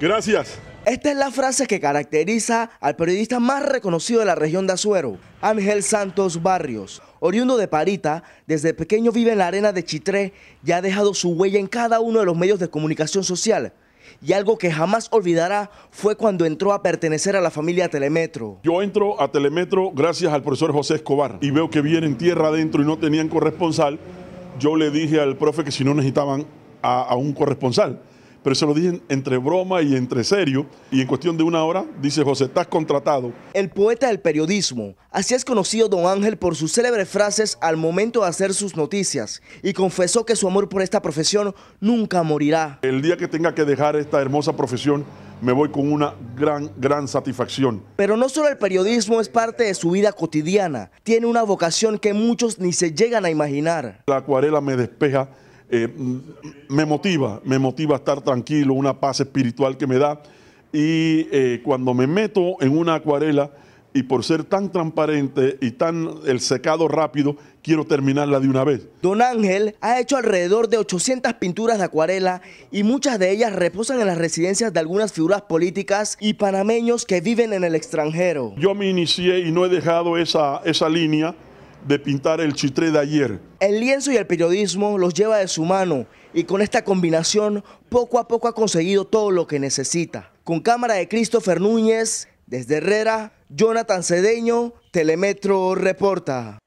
Gracias. Esta es la frase que caracteriza al periodista más reconocido de la región de Azuero, Ángel Santos Barrios. Oriundo de Parita, desde pequeño vive en la arena de Chitré y ha dejado su huella en cada uno de los medios de comunicación social. Y algo que jamás olvidará fue cuando entró a pertenecer a la familia Telemetro. Yo entro a Telemetro gracias al profesor José Escobar y veo que vienen tierra adentro y no tenían corresponsal. Yo le dije al profe que si no necesitaban a, a un corresponsal pero se lo dije entre broma y entre serio, y en cuestión de una hora dice José, estás contratado. El poeta del periodismo, así es conocido don Ángel por sus célebres frases al momento de hacer sus noticias, y confesó que su amor por esta profesión nunca morirá. El día que tenga que dejar esta hermosa profesión, me voy con una gran, gran satisfacción. Pero no solo el periodismo es parte de su vida cotidiana, tiene una vocación que muchos ni se llegan a imaginar. La acuarela me despeja eh, me motiva, me motiva a estar tranquilo, una paz espiritual que me da. Y eh, cuando me meto en una acuarela, y por ser tan transparente y tan el secado rápido, quiero terminarla de una vez. Don Ángel ha hecho alrededor de 800 pinturas de acuarela y muchas de ellas reposan en las residencias de algunas figuras políticas y panameños que viven en el extranjero. Yo me inicié y no he dejado esa, esa línea de pintar el chitré de ayer. El lienzo y el periodismo los lleva de su mano y con esta combinación poco a poco ha conseguido todo lo que necesita. Con cámara de Christopher Núñez, desde Herrera, Jonathan Cedeño, Telemetro Reporta.